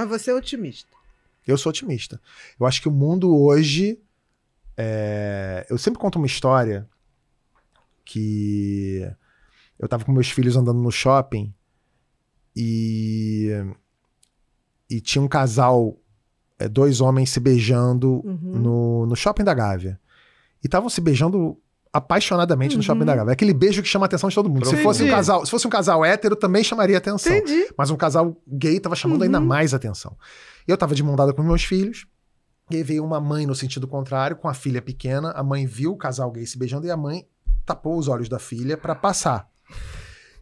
Mas você é otimista. Eu sou otimista. Eu acho que o mundo hoje. É... Eu sempre conto uma história que eu tava com meus filhos andando no shopping e. E tinha um casal, é, dois homens se beijando uhum. no, no shopping da Gávea. E estavam se beijando apaixonadamente uhum. no shopping da uhum. Gávea. É aquele beijo que chama a atenção de todo mundo. Se fosse, um casal, se fosse um casal hétero, também chamaria atenção. Entendi. Mas um casal gay estava chamando uhum. ainda mais atenção. Eu estava de mão dada com meus filhos. E aí veio uma mãe no sentido contrário, com a filha pequena. A mãe viu o casal gay se beijando e a mãe tapou os olhos da filha para passar.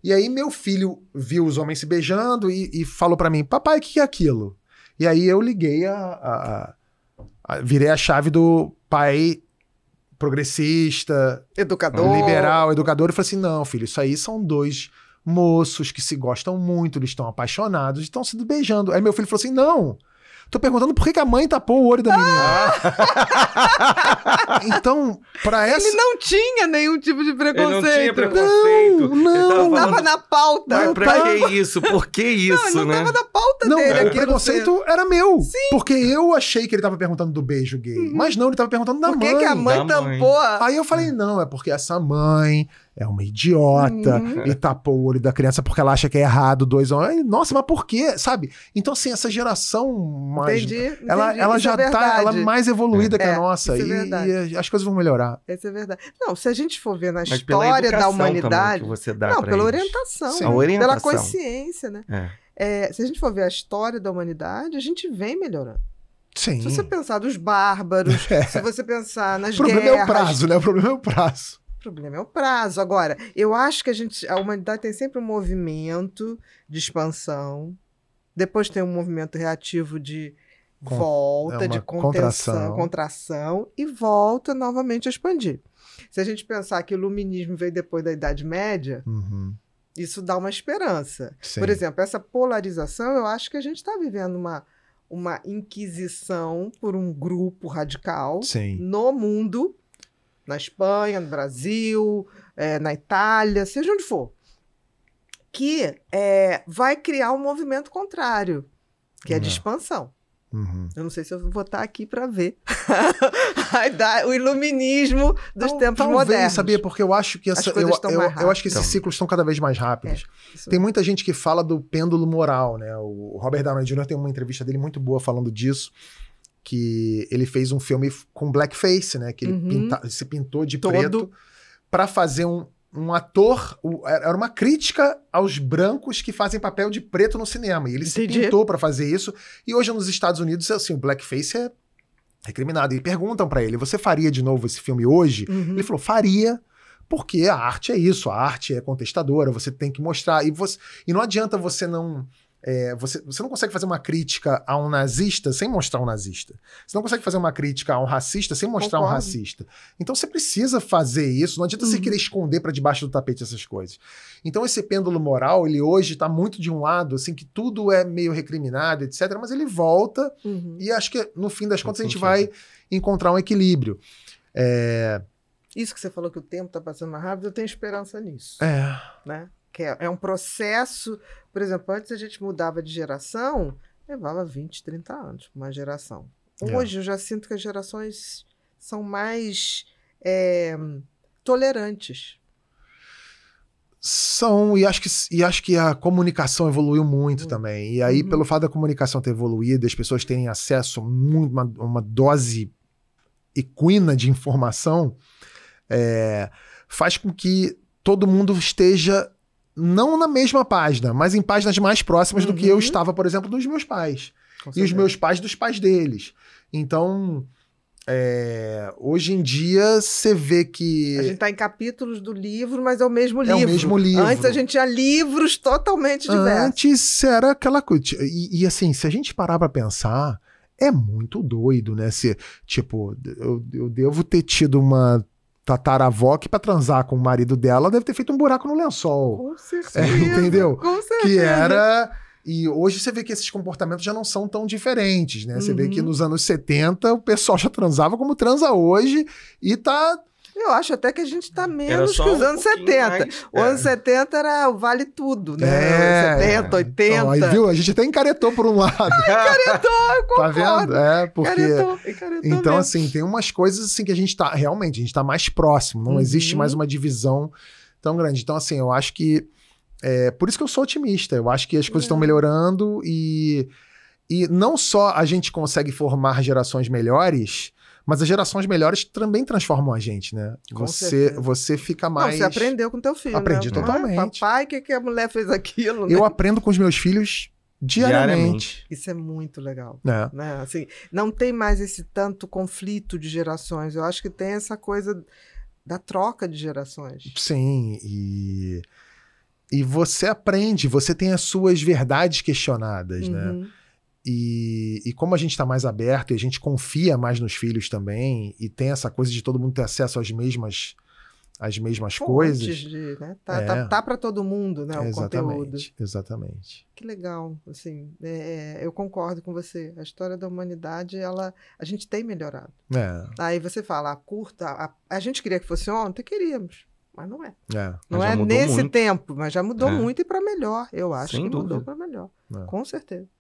E aí meu filho viu os homens se beijando e, e falou para mim, papai, o que é aquilo? E aí eu liguei a, a, a virei a chave do pai progressista, educador, liberal, educador, e falei assim: "Não, filho, isso aí são dois moços que se gostam muito, eles estão apaixonados, estão se beijando". Aí meu filho falou assim: "Não, Tô perguntando por que, que, a mãe tapou o olho da menina. Ah! então, pra essa. Ele não tinha nenhum tipo de preconceito. Ele não tinha preconceito. Não, não. Ele tava, falando... tava na pauta. Mas pra tava... que isso? Por que isso, não, ele não né? Tava na pauta não, dele. Não, é, o preconceito era meu. Sim. Porque eu achei que ele tava perguntando do beijo gay. Uhum. Mas não, ele tava perguntando da Por que mãe. Por que a mãe da tampou? Mãe. Aí eu falei, não, é porque essa mãe é uma idiota uhum. e tapou o olho da criança porque ela acha que é errado dois homens. Nossa, mas por quê? Sabe? Então, assim, essa geração mais. Entendi, ela entendi. ela isso é já é tá ela é mais evoluída é, que a é, nossa. É e, e, as coisas vão melhorar. Isso é verdade. Não, se a gente for ver na mas história da humanidade. que você dá não, né? pela orientação. Sim. A orientação. Pela consciência, né? É é, se a gente for ver a história da humanidade, a gente vem melhorando. Sim. Se você pensar dos bárbaros, é. se você pensar nas guerras... O problema guerras, é o prazo, né? O problema é o prazo. O problema é o prazo. Agora, eu acho que a gente, a humanidade tem sempre um movimento de expansão, depois tem um movimento reativo de volta, é de contenção, contração. contração. e volta novamente a expandir. Se a gente pensar que o iluminismo veio depois da Idade Média, uhum. Isso dá uma esperança. Sim. Por exemplo, essa polarização, eu acho que a gente está vivendo uma, uma inquisição por um grupo radical Sim. no mundo, na Espanha, no Brasil, é, na Itália, seja onde for, que é, vai criar um movimento contrário, que é de expansão. Uhum. Eu não sei se eu vou estar aqui para ver o iluminismo dos tempos talvez, modernos. sabia? Porque eu acho que essa, eu, eu, eu, acho que esses então. ciclos estão cada vez mais rápidos. É, tem muita gente que fala do pêndulo moral, né? O Robert Downey Jr. tem uma entrevista dele muito boa falando disso. Que ele fez um filme com blackface, né? Que ele uhum. pinta, se pintou de Todo. preto para fazer um, um ator, era uma crítica aos brancos que fazem papel de preto no cinema. E ele Entendi. se pintou para fazer isso. E hoje nos Estados Unidos, assim, o blackface é recriminado. E perguntam para ele: "Você faria de novo esse filme hoje?" Uhum. Ele falou: "Faria". Porque a arte é isso, a arte é contestadora, você tem que mostrar. E, você, e não adianta você não é, você, você não consegue fazer uma crítica a um nazista sem mostrar um nazista. Você não consegue fazer uma crítica a um racista sem mostrar Concordo. um racista. Então você precisa fazer isso. Não adianta uhum. você querer esconder para debaixo do tapete essas coisas. Então esse pêndulo moral, ele hoje está muito de um lado, assim, que tudo é meio recriminado, etc. Mas ele volta uhum. e acho que no fim das contas a gente vai encontrar um equilíbrio. É... Isso que você falou que o tempo está passando mais rápido, eu tenho esperança nisso. É. Né? É, é um processo. Por exemplo, antes a gente mudava de geração, levava 20, 30 anos uma geração. É. Hoje eu já sinto que as gerações são mais é, tolerantes. São, e acho, que, e acho que a comunicação evoluiu muito uhum. também. E aí, uhum. pelo fato da comunicação ter evoluído, as pessoas terem acesso a uma, uma dose equina de informação, é, faz com que todo mundo esteja não na mesma página, mas em páginas mais próximas uhum. do que eu uhum. estava, por exemplo, dos meus pais. E os meus pais dos pais deles. Então, é, hoje em dia você vê que. A gente está em capítulos do livro, mas é o mesmo livro. É o mesmo livro. Antes a gente tinha livros totalmente diversos. Antes era aquela coisa. E, e assim, se a gente parar para pensar, é muito doido, né? Se, tipo, eu, eu devo ter tido uma tataravó que para transar com o marido dela deve ter feito um buraco no lençol. Com é, certeza. É, entendeu? Com certeza. Que era. E hoje você vê que esses comportamentos já não são tão diferentes, né? Você uhum. vê que uhum. nos anos 70 o pessoal já transava como transa hoje e tá eu acho até que a gente está menos que os um anos 70. Mais, o é. ano 70 era o vale tudo, né? É. 70, 80. Então, aí, viu? A gente até encaretou por um lado. Ah, encaretou, Tá vendo? É, porque... Encaretou, encaretou Então, mesmo. assim, tem umas coisas assim que a gente está... Realmente, a gente está mais próximo. Não uhum. existe mais uma divisão tão grande. Então, assim, eu acho que... É, por isso que eu sou otimista. Eu acho que as coisas estão é. melhorando e... E não só a gente consegue formar gerações melhores mas as gerações melhores também transformam a gente, né? Com você você fica mais. Não, você aprendeu com teu filho. Né? Aprendi né? totalmente. Ah, papai, o que, que a mulher fez aquilo? Né? Eu aprendo com os meus filhos Diariamente. diariamente. Isso é muito legal. É. Né? Assim, não tem mais esse tanto conflito de gerações. Eu acho que tem essa coisa da troca de gerações. Sim, e, e você aprende, você tem as suas verdades questionadas, né? uhum. né? E, e, como a gente está mais aberto e a gente confia mais nos filhos também, e tem essa coisa de todo mundo ter acesso às mesmas as mesmas Fontes coisas. De, né? Tá, tá é. tá, tá para todo mundo, né? O exatamente, conteúdo. Exatamente. Que legal, assim, é, é, eu concordo com você. A história da humanidade, ela, a gente tem melhorado. É. Aí você fala, a ah, curta, a, a gente queria que fosse ontem, queríamos, mas não é. é. Não é nesse muito. tempo, mas já mudou é. muito e para melhor, eu acho Sem que dúvida. mudou para melhor, é. com certeza.